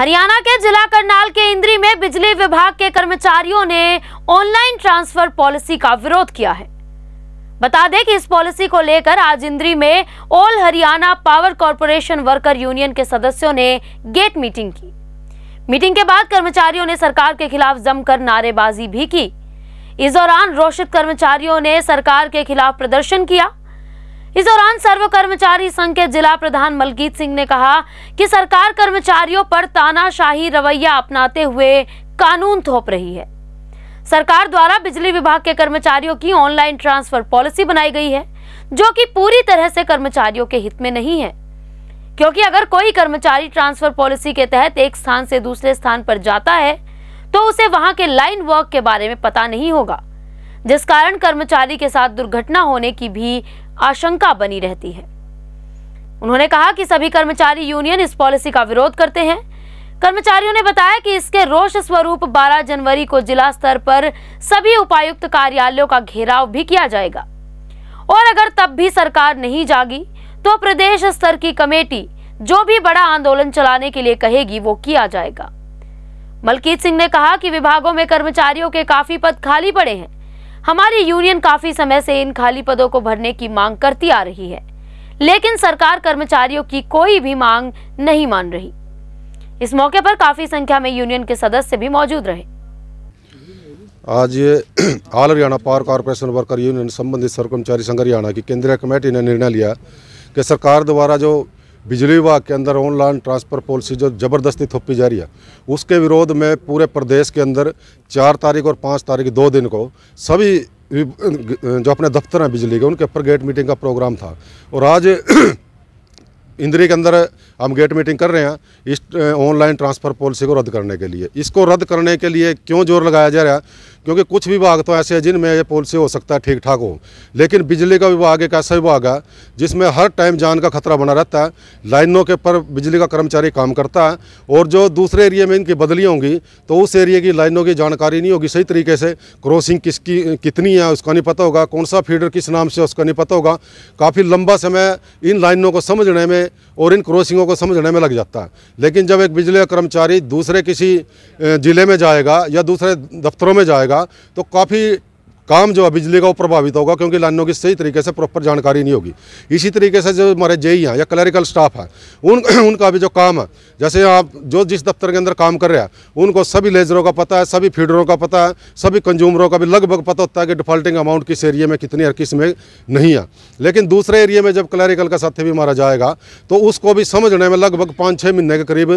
हरियाणा के जिला करनाल के इंद्री में बिजली विभाग के कर्मचारियों ने ऑनलाइन ट्रांसफर पॉलिसी का विरोध किया है बता दें कि इस पॉलिसी को लेकर आज इंद्री में all Haryana power corporation worker union के सदस्यों ने गेट मीटिंग की मीटिंग के बाद कर्मचारियों ने सरकार के खिलाफ जमकर नारेबाजी भी की इस दौरान रोषित कर्मचारियों ने सरकार के खिलाफ प्रदर्शन किया इस दौरान सर्व कर्मचारी संघ के जिला प्रधान मलकीत सिंह ने कहा कि सरकार कर्मचारियों पर तानाशाही रवैया अपनाते हुए कानून थोप रही है सरकार द्वारा बिजली विभाग के कर्मचारियों की ऑनलाइन ट्रांसफर पॉलिसी बनाई गई है जो कि पूरी तरह से कर्मचारियों के हित में नहीं है क्योंकि अगर कोई कर्मचारी ट्रांसफर पॉलिसी के तहत एक स्थान से दूसरे स्थान पर जाता है तो उसे वहां के लाइन वर्क के बारे में पता नहीं होगा जिस कारण कर्मचारी के साथ दुर्घटना होने की भी आशंका बनी रहती है उन्होंने कहा कि सभी कर्मचारी यूनियन इस पॉलिसी का विरोध करते हैं कर्मचारियों ने बताया कि इसके रोष स्वरूप 12 जनवरी को जिला स्तर पर सभी उपायुक्त कार्यालयों का घेराव भी किया जाएगा और अगर तब भी सरकार नहीं जागी तो प्रदेश स्तर की कमेटी जो भी बड़ा आंदोलन चलाने के लिए कहेगी वो किया जाएगा मलकीत सिंह ने कहा कि विभागों में कर्मचारियों के काफी पद खाली पड़े हैं हमारी यूनियन काफी समय से इन खाली पदों को भरने की मांग करती आ रही है लेकिन सरकार कर्मचारियों की कोई भी मांग नहीं मान रही इस मौके पर काफी संख्या में यूनियन के सदस्य भी मौजूद रहे आज all Haryana power corporation worker union संबंधित सर्व कर्मचारी संघ हरियाणा की केंद्रीय कमेटी ने निर्णय लिया कि सरकार द्वारा जो बिजली विभाग के अंदर ऑनलाइन ट्रांसफ़र पॉलिसी जो ज़बरदस्ती थोपी जा रही है उसके विरोध में पूरे प्रदेश के अंदर चार तारीख और पाँच तारीख दो दिन को सभी जो अपने दफ्तर हैं बिजली के उनके ऊपर गेट मीटिंग का प्रोग्राम था और आज इंद्री के अंदर हम गेट मीटिंग कर रहे हैं इस ऑनलाइन ट्रांसफ़र पॉलिसी को रद्द करने के लिए इसको रद्द करने के लिए क्यों जोर लगाया जा रहा है क्योंकि कुछ विभाग तो ऐसे हैं जिनमें ये पॉलिसी हो सकता है ठीक ठाक हो लेकिन बिजली का विभाग एक ऐसा विभाग है जिसमें हर टाइम जान का खतरा बना रहता है लाइनों के पर बिजली का कर्मचारी काम करता है और जो दूसरे एरिए में इनकी बदली होंगी तो उस एरिए की लाइनों की जानकारी नहीं होगी सही तरीके से क्रॉसिंग किसकी कितनी है उसका नहीं पता होगा कौन सा फीडर किस नाम से उसका नहीं पता होगा काफ़ी लंबा समय इन लाइनों को समझने में और इन क्रॉसिंगों को समझने में लग जाता है लेकिन जब एक बिजली कर्मचारी दूसरे किसी ज़िले में जाएगा या दूसरे दफ्तरों में जाएगा तो काफ़ी काम जो है बिजली का वो प्रभावित होगा क्योंकि लाइनों की सही तरीके से प्रॉपर जानकारी नहीं होगी इसी तरीके से जो हमारे जेई हैं या क्लरिकल स्टाफ है उन उनका भी जो काम है जैसे आप जो जिस दफ्तर के अंदर काम कर रहे हैं उनको सभी लेजरों का पता है सभी फीडरों का पता है सभी कंज्यूमरों का भी लगभग पता होता है कि डिफॉल्टिंग अमाउंट किस एरिए में कितनी और किस में नहीं है लेकिन दूसरे एरिए में जब क्लरिकल का साथी भी मारा जाएगा तो उसको भी समझने में लगभग पाँच छः महीने के करीब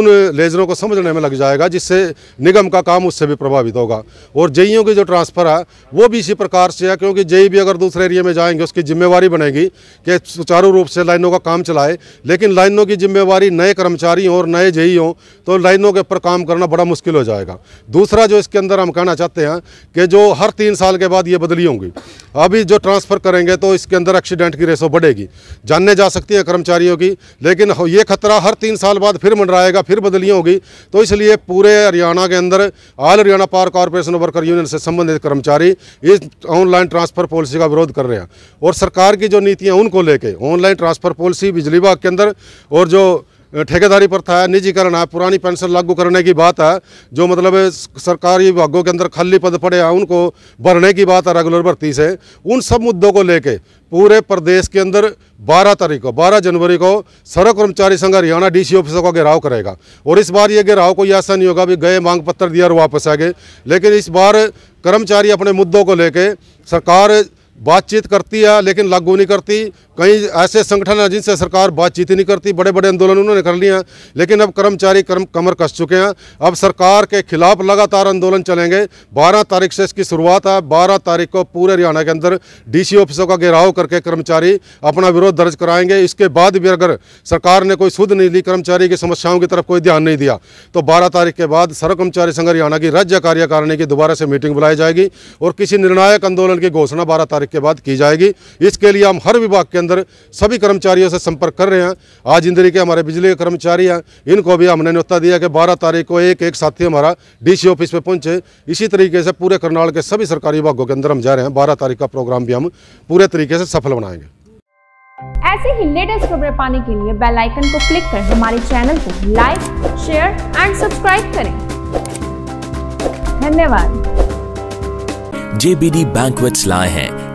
उन लेजरों को समझने में लग जाएगा जिससे निगम का काम उससे भी प्रभावित होगा और जेईओं की जो ट्रांसफ़र है वो भी इसी प्रकार से है क्योंकि जेई भी अगर दूसरे एरिया में जाएंगे उसकी जिम्मेवारी बनेगी कि सुचारू रूप से लाइनों का काम चलाए लेकिन लाइनों की जिम्मेवारी नए कर्मचारी और नए जेई हों तो लाइनों के ऊपर काम करना बड़ा मुश्किल हो जाएगा दूसरा जो इसके अंदर हम कहना चाहते हैं कि जो हर तीन साल के बाद ये बदली होंगी अभी जो ट्रांसफ़र करेंगे तो इसके अंदर एक्सीडेंट की रेसो बढ़ेगी जानने जा सकती है कर्मचारियों की लेकिन ये खतरा हर तीन साल बाद फिर मंडराएगा फिर बदलियाँ होगी तो इसलिए पूरे हरियाणा के अंदर all Haryana power corporation worker union से संबंधित कर्मचारी इस ऑनलाइन ट्रांसफ़र पॉलिसी का विरोध कर रहे हैं और सरकार की जो नीतियाँ उनको लेके ऑनलाइन ट्रांसफ़र पॉलिसी बिजली विभाग के अंदर और जो ठेकेदारी पर था निजीकरण है पुरानी पेंशन लागू करने की बात है जो मतलब सरकारी विभागों के अंदर खाली पद पड़े हैं उनको भरने की बात है रेगुलर भर्ती से उन सब मुद्दों को लेके पूरे प्रदेश के अंदर 12 तारीख को 12 जनवरी को सड़क कर्मचारी संघ हरियाणा डीसी ऑफिसों का घेराव करेगा और इस बार ये घेराव कोई ऐसा नहीं होगा भी गए मांग पत्र दिया और वापस आ गए लेकिन इस बार कर्मचारी अपने मुद्दों को लेकर सरकार बातचीत करती है लेकिन लागू नहीं करती कई ऐसे संगठन हैं जिनसे सरकार बातचीत ही नहीं करती बड़े बड़े आंदोलन उन्होंने कर लिए हैं लेकिन अब कर्मचारी कर्म कमर कस चुके हैं अब सरकार के खिलाफ लगातार आंदोलन चलेंगे 12 तारीख से इसकी शुरुआत है 12 तारीख को पूरे हरियाणा के अंदर डीसी ऑफिसों का घेराव करके कर्मचारी अपना विरोध दर्ज कराएंगे इसके बाद भी अगर सरकार ने कोई सुध नहीं ली कर्मचारी की समस्याओं की तरफ कोई ध्यान नहीं दिया तो बारह तारीख के बाद सर्व कर्मचारी संघ हरियाणा की राज्य कार्यकारिणी की दोबारा से मीटिंग बुलाई जाएगी और किसी निर्णायक आंदोलन की घोषणा बारह तारीख तारीख के बाद की जाएगी इसके लिए हम हर विभाग के अंदर सभी कर्मचारियों से संपर्क कर रहे हैं आज इंद्री के हमारे बिजली के कर्मचारी हैं इनको भी हमने न्योता दिया कि बारह तारीख को एक एक साथी हमारा डीसी ऑफिस में पहुंचे इसी तरीके से पूरे करनाल के सभी सरकारी विभागों के अंदर हम जा रहे हैं बारह तारीख का प्रोग्राम भी हम पूरे तरीके से सफल बनाएंगे ऐसे ही लेटेस्ट खबरें पाने के लिए बेल आइकन को क्लिक कर हमारे चैनल को लाइक शेयर एंड सब्सक्राइब करें धन्यवाद जेबीडी बैंकवेट्स लाए हैं